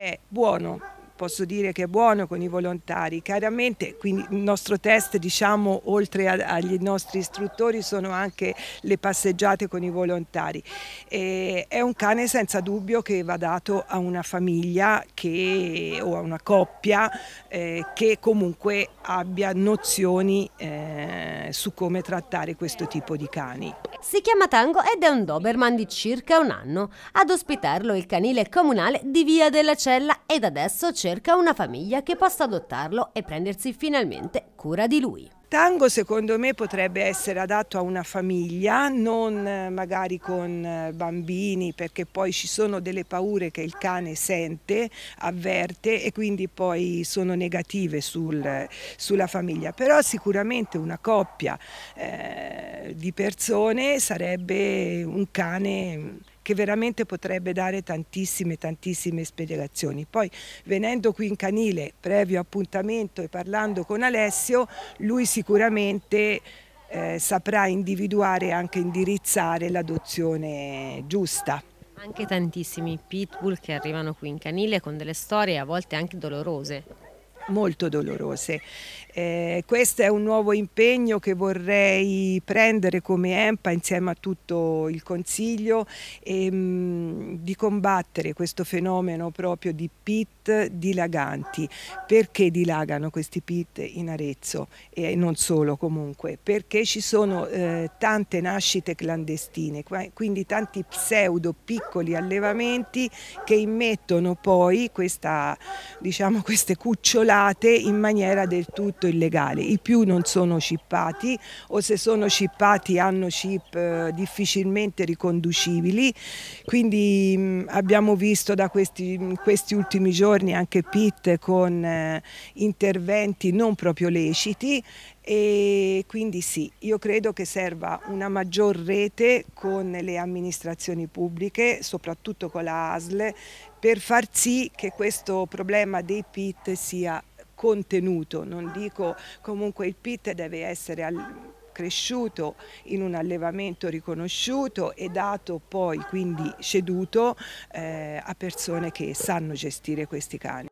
è buono posso dire che è buono con i volontari. Chiaramente quindi il nostro test, diciamo, oltre a, agli nostri istruttori, sono anche le passeggiate con i volontari. E è un cane senza dubbio che va dato a una famiglia che, o a una coppia eh, che comunque abbia nozioni eh, su come trattare questo tipo di cani. Si chiama Tango ed è un Doberman di circa un anno. Ad ospitarlo il canile comunale di Via della Cella ed adesso c'è cerca una famiglia che possa adottarlo e prendersi finalmente cura di lui. Tango secondo me potrebbe essere adatto a una famiglia, non eh, magari con eh, bambini perché poi ci sono delle paure che il cane sente, avverte e quindi poi sono negative sul, sulla famiglia, però sicuramente una coppia eh, di persone sarebbe un cane che veramente potrebbe dare tantissime, tantissime spiegazioni. Poi venendo qui in canile, previo appuntamento e parlando con Alessio, lui sicuramente... Eh, saprà individuare e anche indirizzare l'adozione giusta. Anche tantissimi pitbull che arrivano qui in canile con delle storie a volte anche dolorose molto dolorose. Eh, questo è un nuovo impegno che vorrei prendere come EMPA insieme a tutto il Consiglio ehm, di combattere questo fenomeno proprio di pit dilaganti. Perché dilagano questi pit in Arezzo e non solo comunque? Perché ci sono eh, tante nascite clandestine, quindi tanti pseudo piccoli allevamenti che immettono poi questa, diciamo, queste cucciolate comprate in maniera del tutto illegale. I più non sono cippati o se sono cippati hanno chip eh, difficilmente riconducibili, quindi mm, abbiamo visto da questi, mm, questi ultimi giorni anche PIT con eh, interventi non proprio leciti e quindi sì, io credo che serva una maggior rete con le amministrazioni pubbliche, soprattutto con la ASL, per far sì che questo problema dei PIT sia contenuto, non dico comunque il PIT deve essere al cresciuto in un allevamento riconosciuto e dato poi quindi ceduto eh, a persone che sanno gestire questi cani.